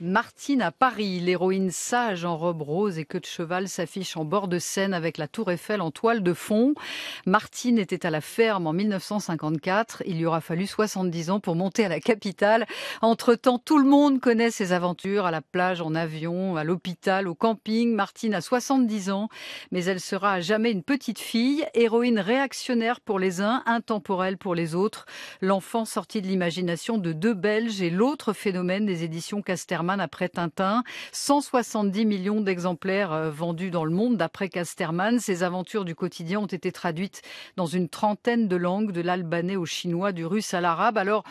Martine à Paris, l'héroïne sage en robe rose et queue de cheval s'affiche en bord de Seine avec la Tour Eiffel en toile de fond. Martine était à la ferme en 1954. Il lui aura fallu 70 ans pour monter à la capitale. Entre-temps, tout le monde connaît ses aventures à la plage, en avion, à l'hôpital, au camping. Martine a 70 ans, mais elle sera à jamais une petite fille, héroïne réactionnaire pour les uns, intemporelle pour les autres. L'enfant sorti de l'imagination de deux Belges et l'autre phénomène des éditions Caster après Tintin. 170 millions d'exemplaires euh, vendus dans le monde d'après Casterman. Ses aventures du quotidien ont été traduites dans une trentaine de langues, de l'albanais au chinois, du russe à l'arabe. Alors,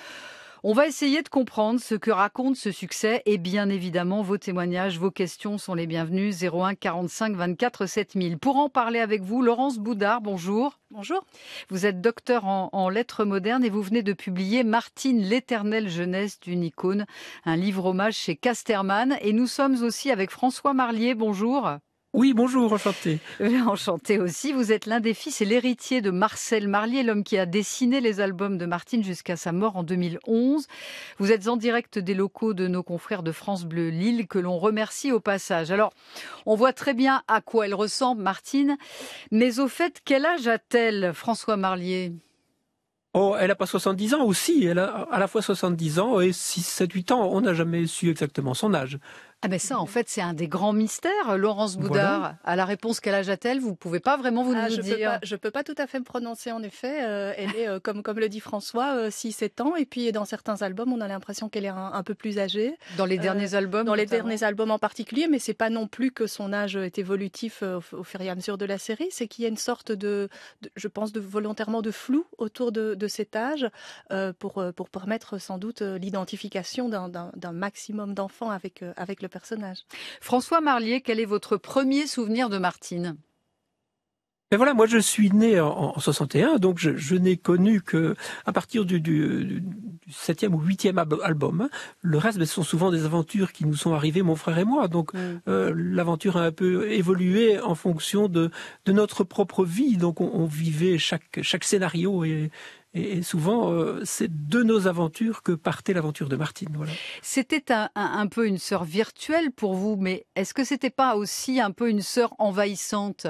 on va essayer de comprendre ce que raconte ce succès et bien évidemment vos témoignages, vos questions sont les bienvenues 01 45 24 7000. Pour en parler avec vous, Laurence Boudard, bonjour. Bonjour. Vous êtes docteur en, lettres modernes et vous venez de publier Martine, l'éternelle jeunesse d'une icône, un livre hommage chez Casterman. Et nous sommes aussi avec François Marlier. Bonjour. Oui, bonjour, enchanté. Enchanté aussi. Vous êtes l'un des fils et l'héritier de Marcel Marlier, l'homme qui a dessiné les albums de Martine jusqu'à sa mort en 2011. Vous êtes en direct des locaux de nos confrères de France Bleu Lille que l'on remercie au passage. Alors, on voit très bien à quoi elle ressemble, Martine, mais au fait, quel âge a-t-elle, François Marlier Oh, elle n'a pas 70 ans aussi, elle a à la fois 70 ans et 6, 7, 8 ans, on n'a jamais su exactement son âge. Ah ben ça, en fait, c'est un des grands mystères, euh, Laurence Boudard. À la réponse quel âge a t elle Vous ne pouvez pas vraiment vous ah, je dire. Peux pas, je peux pas tout à fait me prononcer, en effet. Euh, elle est, euh, comme, comme le dit François, 6-7 ans. Et puis, dans certains albums, on a l'impression qu'elle est un, peu plus âgée. Dans les derniers albums Dans les derniers albums en particulier, mais c'est pas non plus que son âge est évolutif au, fur et à mesure de la série. C'est qu'il y a une sorte de, je pense, de volontairement de flou autour de, de cet âge pour, pour permettre sans doute l'identification d'un maximum d'enfants avec, avec le personnage. François Marlier, quel est votre premier souvenir de Martine ben voilà, moi je suis né en, 61, donc je, n'ai connu que à partir du, septième ou huitième album. Le reste, ben, ce sont souvent des aventures qui nous sont arrivées, mon frère et moi. Donc mm. euh, l'aventure a un peu évolué en fonction de, notre propre vie. Donc on, vivait chaque, chaque scénario et, et, souvent, euh, c'est de nos aventures que partait l'aventure de Martine. C'était un, peu une sœur virtuelle pour vous, mais est-ce que c'était pas aussi un peu une sœur envahissante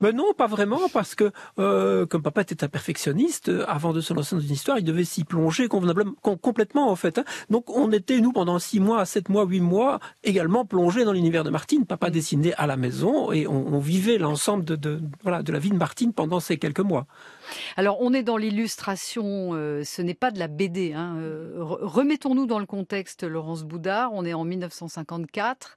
ben non, pas vraiment, parce que euh, comme papa était un perfectionniste, euh, avant de se lancer dans une histoire, il devait s'y plonger convenablement, complètement en fait. Hein. Donc on était nous pendant six mois, sept mois, huit mois, également plongés dans l'univers de Martine. Papa dessinait à la maison et on, vivait l'ensemble de la vie de Martine pendant ces quelques mois. Alors, on est dans l'illustration, euh, ce n'est pas de la BD. Hein. Euh, remettons-nous dans le contexte, Laurence Boudard. On est en 1954,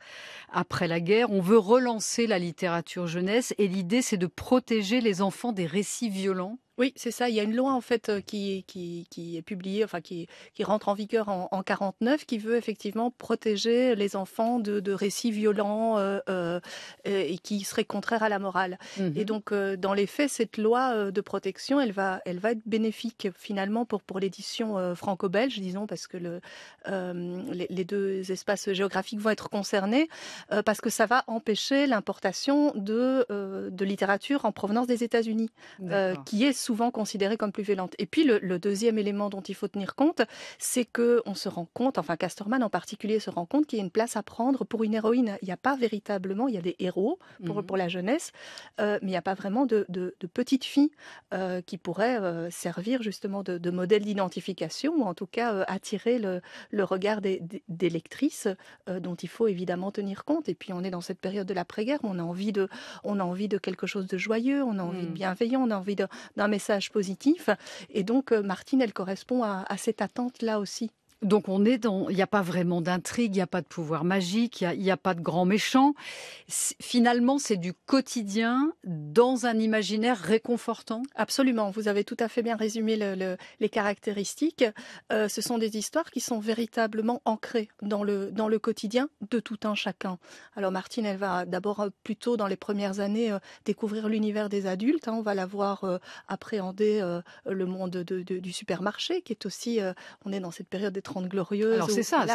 après la guerre. On veut relancer la littérature jeunesse et l'idée, c'est de protéger les enfants des récits violents oui, c'est ça. Il y a une loi en fait qui, qui, est publiée, enfin qui, qui, rentre en vigueur en, en 49, qui veut effectivement protéger les enfants de, récits violents et qui seraient contraires à la morale. Mmh et donc, dans les faits, cette loi de protection, elle va, elle va être bénéfique finalement pour pour l'édition franco-belge, disons, parce que les, deux espaces géographiques vont être concernés, parce que ça va empêcher l'importation de de littérature en provenance des États-Unis, qui est souvent considérée comme plus violente. Et puis le, deuxième élément dont il faut tenir compte, c'est que on se rend compte, enfin Casterman en particulier se rend compte qu'il y a une place à prendre pour une héroïne. Il n'y a pas véritablement, il y a des héros pour, mhm. pour la jeunesse, euh, mais il n'y a pas vraiment de, de, de petites filles euh, qui pourraient euh, servir justement de, modèle d'identification ou en tout cas attirer le, regard des, lectrices dont il faut évidemment tenir compte. Et puis on est dans cette période de l'après-guerre, on a envie de, on a envie de quelque chose de joyeux, on a envie de mhm. bienveillant, on a envie d'un message positif. Et donc, euh, Martine, elle correspond à, à cette attente-là aussi. Donc on est dans, il n'y a pas vraiment d'intrigue, il n'y a pas de pouvoir magique, il n'y a, pas de grand méchant. Finalement, c'est du quotidien dans un imaginaire réconfortant. Absolument, vous avez tout à fait bien résumé les caractéristiques. Euh, ce sont des histoires qui sont véritablement ancrées dans le, dans le quotidien de tout un chacun. Alors Martine, elle va d'abord euh, plutôt dans les premières années euh, découvrir l'univers des adultes. Hein. On va la voir appréhender le monde du supermarché, qui est aussi, on est dans cette période Glorieuses. Alors c'est ça,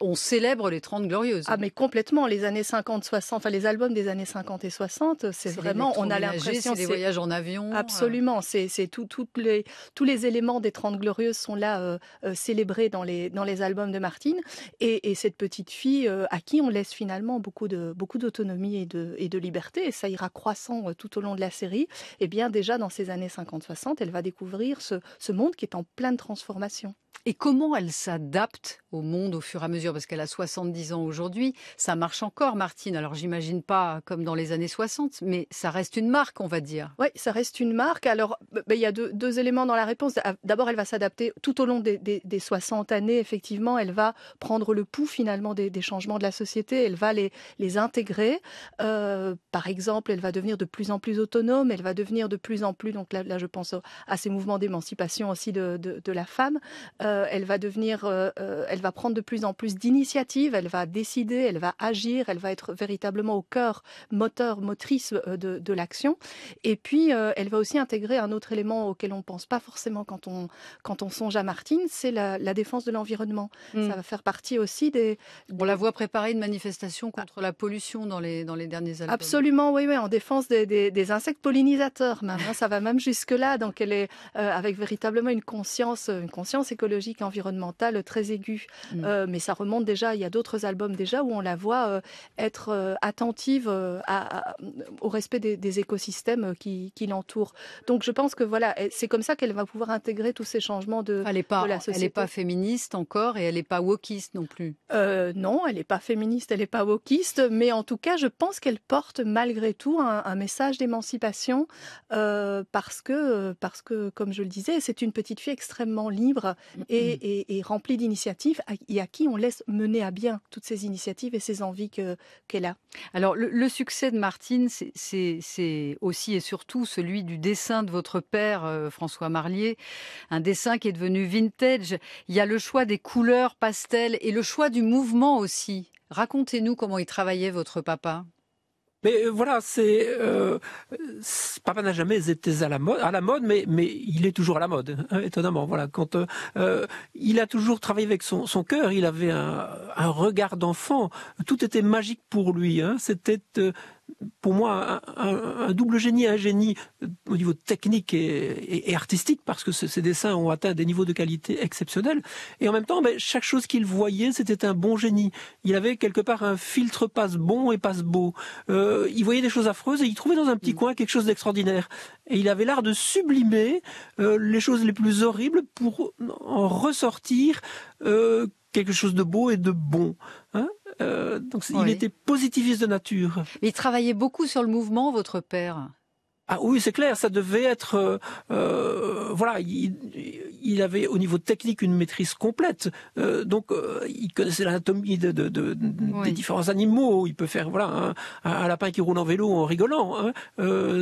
on célèbre les 30 Glorieuses. Ah mais complètement, les années 50, 60, enfin les albums des années 50 et 60, c'est vraiment, on a l'impression... C'est des voyages en avion. Euh. Absolument, c'est tout, les, tous les éléments des 30 Glorieuses sont là euh, euh, célébrés dans les, dans les albums de Martine. Et, cette petite fille à qui on laisse finalement beaucoup de beaucoup d'autonomie et de, liberté, et ça ira croissant tout au long de la série, et eh bien déjà dans ces années 50-60, elle va découvrir ce, ce monde qui est en pleine transformation et comment elle s'adapte au monde au fur et à mesure, parce qu'elle a 70 ans aujourd'hui. Ça marche encore, Martine. Alors j'imagine pas comme dans les années 60, mais ça reste une marque, on va dire. Oui, ça reste une marque. Alors ben, il y a deux, éléments dans la réponse. Ah, d'abord, elle va s'adapter tout au long des, 60 années. Effectivement, elle va prendre le pouls finalement des, changements de la société. Elle va les, les intégrer. Euh, par exemple, elle va devenir de plus en plus autonome. Elle va devenir de plus en plus, donc là, je pense à ces mouvements d'émancipation aussi de, de, la femme. Euh, elle va devenir... Euh, elle va prendre de plus en plus d'initiatives, elle va décider, elle va agir, elle va être véritablement au cœur, moteur, motrice euh, de, l'action. Et puis, euh, elle va aussi intégrer un autre élément auquel on ne pense pas forcément quand on, quand on songe à Martine, c'est la, défense de l'environnement. Mm. Ça va faire partie aussi des, On la voit préparer une manifestation contre la pollution dans les, dans les derniers années. Absolument, oui, oui, en défense des, des, insectes pollinisateurs Maintenant, hein. ça va même jusque-là, donc elle est euh, avec véritablement une conscience, une conscience écologique environnementale très aiguë. Mm. Euh, mais ça remonte déjà, il y a d'autres albums déjà où on la voit euh, être euh, attentive à, au respect des, écosystèmes qui, l'entourent. Donc je pense que voilà, c'est comme ça qu'elle va pouvoir intégrer tous ces changements de, elle la société. Elle n'est pas féministe encore et elle n'est pas wokiste non plus. non, elle n'est pas féministe, elle n'est pas wokiste, mais en tout cas, je pense qu'elle porte malgré tout un, message d'émancipation parce que parce que comme je le disais, c'est une petite fille extrêmement libre et, et remplie d'initiatives et à qui on laisse mener à bien toutes ces initiatives et ces envies qu'elle a. Alors le, succès de Martine, c'est aussi et surtout celui du dessin de votre père, euh, François Marlier, un dessin qui est devenu vintage. Il y a le choix des couleurs pastel et le choix du mouvement aussi. Racontez-nous comment il travaillait votre papa. Mais euh, voilà, c'est euh, Papa n'a jamais été à la mode, à la mode, mais mais il est toujours à la mode, hein, étonnamment. Voilà, quand euh, il a toujours travaillé avec son son cœur, il avait un, un regard d'enfant. Tout était magique pour lui. Hein. C'était pour moi un, double génie, un génie euh, au niveau technique et, artistique, parce que ses dessins ont atteint des niveaux de qualité exceptionnels. Et en même temps, ben, chaque chose qu'il voyait, c'était un bon génie. Il avait quelque part un filtre passe bon et passe beau. Euh, il voyait des choses affreuses et il trouvait dans un petit mm. coin quelque chose d'extraordinaire. Et il avait l'art de sublimer euh, les choses les plus horribles pour en ressortir quelque chose de beau et de bon. Euh, donc il était positiviste de nature. Il travaillait beaucoup sur le mouvement, votre père. Ah oui, c'est clair, ça devait être euh, euh, voilà, il, avait au niveau technique une maîtrise complète. donc il connaissait l'anatomie des différents animaux, il peut faire voilà un, lapin qui roule en vélo en rigolant. Hein.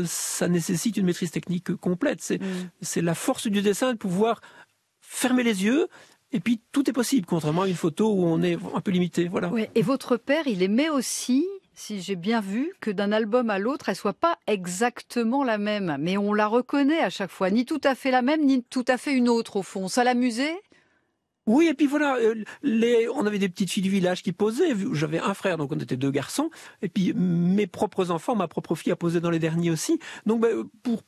ça nécessite une maîtrise technique complète. c'est la force du dessin de pouvoir fermer les yeux, et puis tout est possible, contrairement à une photo où on est un peu limité. Voilà. Et votre père, il aimait aussi, si j'ai bien vu, que d'un album à l'autre, elle soit pas exactement la même, mais on la reconnaît à chaque fois, ni tout à fait la même, ni tout à fait une autre au fond. Ça l'amusait oui, et puis voilà, euh, on avait des petites filles du village qui posaient. J'avais un frère, donc on était deux garçons. Et puis mes propres enfants, ma propre fille a posé dans les derniers aussi. Donc bah,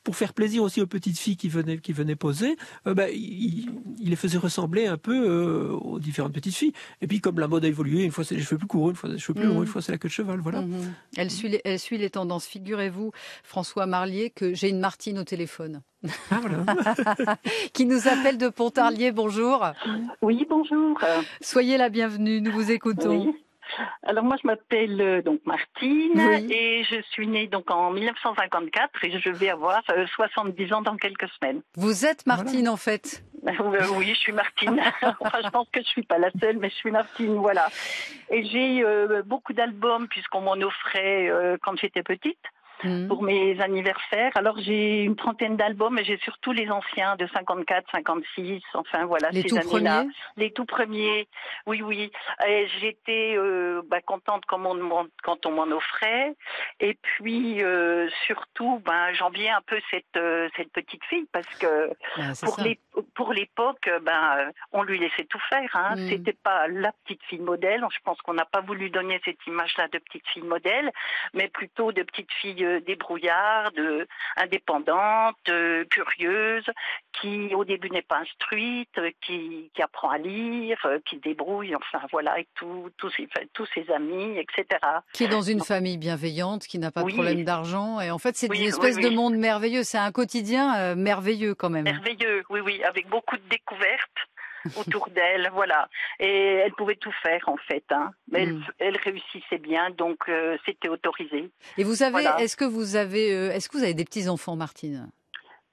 pour, faire plaisir aussi aux petites filles qui venaient, qui venaient poser, euh, bah, il, les faisait ressembler un peu euh, aux différentes petites filles. Et puis comme la mode a évolué, une fois c'est les cheveux plus courts, une fois c'est plus longs, une mmh. fois c'est la queue de cheval, voilà. Mmh. Elle, suit elle suit les tendances. Figurez-vous, François Marlier, que j'ai une Martine au téléphone. Ah, qui nous appelle de Pontarlier. Bonjour. Oui, bonjour. Soyez la bienvenue, nous vous écoutons. Alors moi je m'appelle euh, donc Martine et je suis née donc en 1954 et je vais avoir 70 euh, ans dans quelques semaines. Vous êtes Martine en fait. oui, je suis Martine. enfin, je pense que je suis pas la seule, mais je suis Martine, voilà. Et j'ai euh, beaucoup d'albums puisqu'on m'en offrait quand j'étais petite. Mmh. pour mes anniversaires. Alors j'ai une trentaine d'albums, mais j'ai surtout les anciens de 54, 56, enfin voilà les ces années-là. Les tout premiers. Oui, oui. J'étais euh, bah, contente quand on, m'en offrait. Et puis euh, surtout, ben j'enviais un peu cette euh, cette petite fille parce que ah, pour pour l'époque, ben on lui laissait tout faire. Hein. Mmh. C'était pas la petite fille modèle. Je pense qu'on n'a pas voulu donner cette image-là de petite fille modèle, mais plutôt de petite fille débrouillarde, indépendante, euh, curieuse, qui au début n'est pas instruite, qui, apprend à lire, euh, qui débrouille, enfin voilà, avec tous ses amis, etc. Qui est dans une famille bienveillante, qui n'a pas de problème d'argent. Et en fait, c'est une espèce de monde merveilleux. C'est un quotidien euh, merveilleux quand même. Merveilleux, oui, oui, avec beaucoup de découvertes autour d'elle, voilà. Et elle pouvait tout faire en fait. Mais hein. elle, mm. elle, réussissait bien, donc euh, c'était autorisé. Et vous savez, est-ce que vous avez, euh, est-ce que vous avez des petits enfants, Martine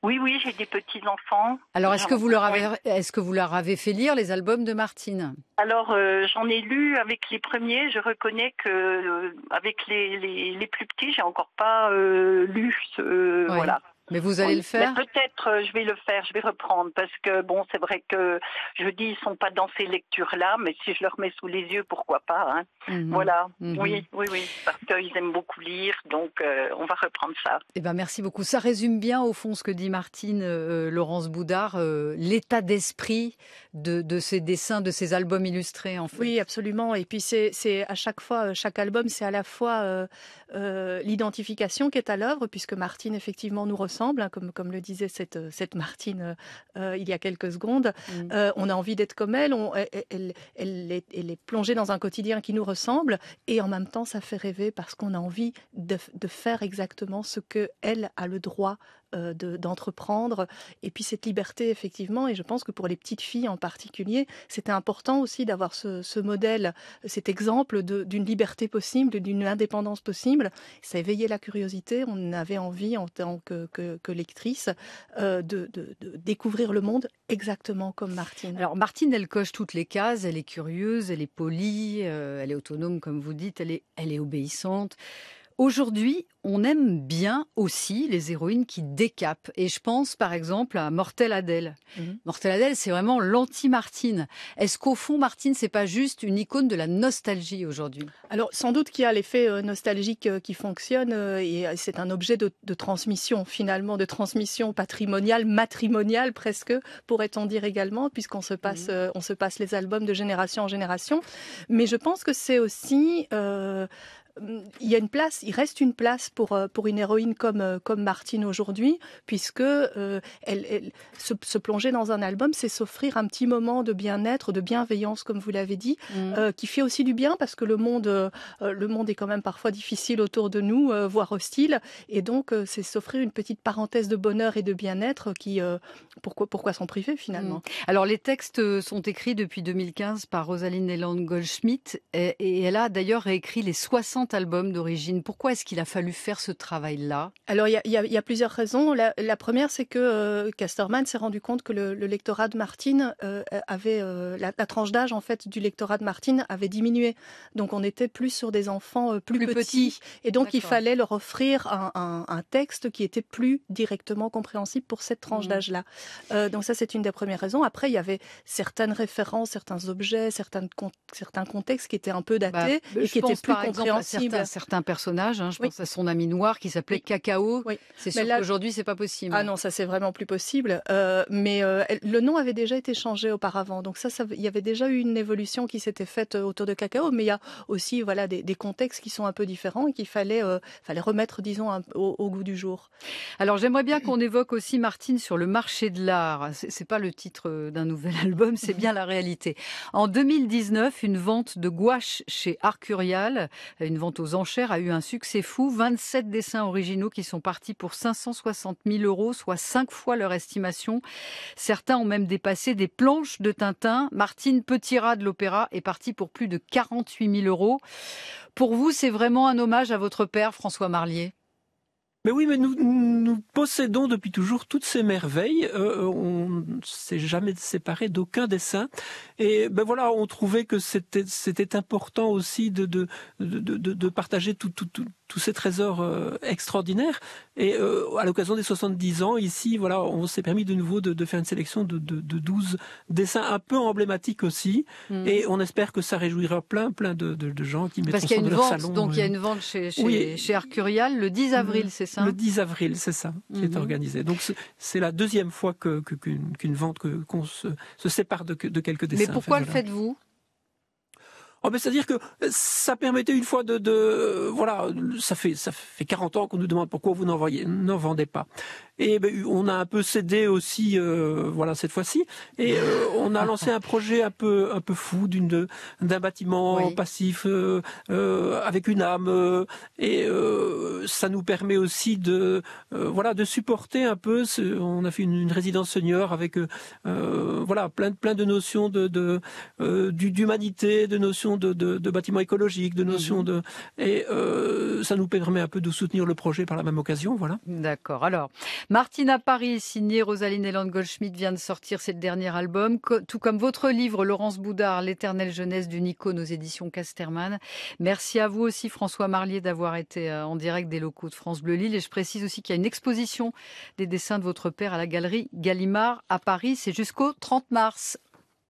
Oui, oui, j'ai des petits enfants. Alors est-ce que vous leur avez, est-ce que vous leur avez fait lire les albums de Martine Alors euh, j'en ai lu avec les premiers. Je reconnais que avec les, les, plus petits, j'ai encore pas lu. ce... Voilà. Mais vous allez le faire Peut-être euh, je vais le faire, je vais reprendre parce que bon, c'est vrai que je dis ils sont pas dans ces lectures-là, mais si je leur mets sous les yeux, pourquoi pas hein. mhm. Voilà. Mhm. Oui, oui, oui, parce qu'ils aiment beaucoup lire, donc euh, on va reprendre ça. Eh ben merci beaucoup. Ça résume bien au fond ce que dit Martine euh, Laurence Boudard, l'état d'esprit de, de, ces dessins, de ces albums illustrés en fait. Oui, absolument. Et puis c'est à chaque fois, chaque album, c'est à la fois l'identification qui est à l'œuvre puisque Martine effectivement nous ressent Hein, comme, comme le disait cette, euh, Martine euh, euh, il y a quelques secondes. Mmh. on a envie d'être comme elle, elle, est, plongée dans un quotidien qui nous ressemble, et en même temps, ça fait rêver parce qu'on a envie de, faire exactement ce que elle a le droit euh, d'entreprendre. et puis cette liberté, effectivement, et je pense que pour les petites filles en particulier, c'était important aussi d'avoir ce, modèle, cet exemple d'une liberté possible, d'une indépendance possible. Ça éveillait la curiosité, on avait envie en tant que, que, lectrice euh, de, découvrir le monde exactement comme Martine. Alors Martine, elle coche toutes les cases, elle est curieuse, elle est polie, euh, elle est autonome, comme vous dites, elle est, elle est obéissante. Aujourd'hui, on aime bien aussi les héroïnes qui décapent. Et je pense par exemple à Mortel Adèle. Mhm. Mortel Adèle, c'est vraiment l'anti-Martine. Est-ce qu'au fond, Martine, c'est pas juste une icône de la nostalgie aujourd'hui Alors, sans doute qu'il y a l'effet euh, nostalgique euh, qui fonctionne euh, et c'est un objet de, transmission, finalement, de transmission patrimoniale, matrimoniale presque, pourrait-on dire également, puisqu'on se, passe, mhm. on se passe les albums de génération en génération. Mais je pense que c'est aussi. Euh, euh, il y a une place, il reste une place pour, euh, pour une héroïne comme, euh, comme Martine aujourd'hui, puisque elle, se, plonger dans un album, c'est s'offrir un petit moment de bien-être, de bienveillance, comme vous l'avez dit, mm. qui fait aussi du bien parce que le monde, le monde est quand même parfois difficile autour de nous, voire hostile, et donc c'est s'offrir une petite parenthèse de bonheur et de bien-être qui, pourquoi, pourquoi s'en priver finalement mm. Alors les textes sont écrits depuis 2015 par Rosaline Elan Goldschmidt, et, et elle a d'ailleurs réécrit les 60 album d'origine. Pourquoi est-ce qu'il a fallu faire ce travail-là Alors, il y, a plusieurs raisons. La, première, c'est que euh, Casterman s'est rendu compte que le, lectorat de Martine euh, avait euh, la, tranche d'âge en fait du lectorat de Martine avait diminué. Donc, on était plus sur des enfants euh, plus, petits. Et donc, il fallait leur offrir un, texte qui était plus directement compréhensible pour cette tranche mmh. d'âge-là. donc, ça, c'est une des premières raisons. Après, il y avait certaines références, certains objets, certains, certains contextes qui étaient un peu bah, datés et qui étaient plus compréhensibles. Certains, personnages, hein, je pense à son ami noir qui s'appelait Cacao. C'est sûr qu'aujourd'hui, c'est pas possible. Ah non, ça c'est vraiment plus possible. Euh, mais euh, le nom avait déjà été changé auparavant. Donc ça, il y avait déjà eu une évolution qui s'était faite euh, autour de Cacao. Mais il y a aussi voilà, des, contextes qui sont un peu différents et qu'il fallait, fallait remettre, disons, au, goût du jour. Alors j'aimerais bien qu'on évoque aussi, Martine, sur le marché de l'art. C'est pas le titre d'un nouvel album, c'est bien la réalité. En 2019, une vente de gouache chez Arcurial, une vente aux enchères a eu un succès fou. 27 dessins originaux qui sont partis pour 560 000 euros, soit 5 fois leur estimation. Certains ont même dépassé des planches de Tintin. Martine Petira de l'Opéra est partie pour plus de 48 000 euros. Pour vous, c'est vraiment un hommage à votre père, François Marlier mais oui, mais nous, nous possédons depuis toujours toutes ces merveilles. Euh, on ne s'est jamais séparé d'aucun dessin. Et ben voilà, on trouvait que c'était important aussi de, de, de partager tout, tout, tout, tous ces trésors euh, extraordinaires. Et euh, à l'occasion des 70 ans, ici, voilà, on s'est permis de nouveau de, faire une sélection de, 12 dessins un peu emblématiques aussi. Hmm. Et on espère que ça réjouira plein, plein de, gens qui mettent Parce qu'il y vente, donc il y a euh. une vente chez, chez, Arcurial le 10 avril, hmm. c'est ça Le 10 avril, c'est ça, qui est hmm. organisé. Donc c'est la deuxième fois qu'une que, vente, qu'on se, se, sépare de, quelques dessins. Mais pourquoi le faites-vous Oh ben c'est-à-dire que euh, ça permettait une fois de, de euh, voilà, ça fait ça fait 40 ans qu'on nous demande pourquoi vous n'envoyez n'en vendez pas. Et ben, on a un peu cédé aussi, euh, voilà cette fois-ci, et on a lancé un projet un peu un peu fou d'une d'un bâtiment passif avec une âme, et ça nous permet aussi de voilà de supporter un peu. on a fait une, résidence senior avec voilà plein plein de notions de d'humanité, de notions de, bâtiments écologiques, de notions mhm. de... Et euh, ça nous permet un peu de soutenir le projet par la même occasion, voilà. D'accord. Alors, Martine à Paris, signée Rosaline Hélène Goldschmidt, vient de sortir ses dernier album, tout comme votre livre Laurence Boudard, L'éternelle jeunesse du icône aux éditions Casterman. Merci à vous aussi François Marlier d'avoir été euh, en direct des locaux de France Bleu Lille et je précise aussi qu'il y a une exposition des dessins de votre père à la galerie Gallimard à Paris, c'est jusqu'au 30 mars.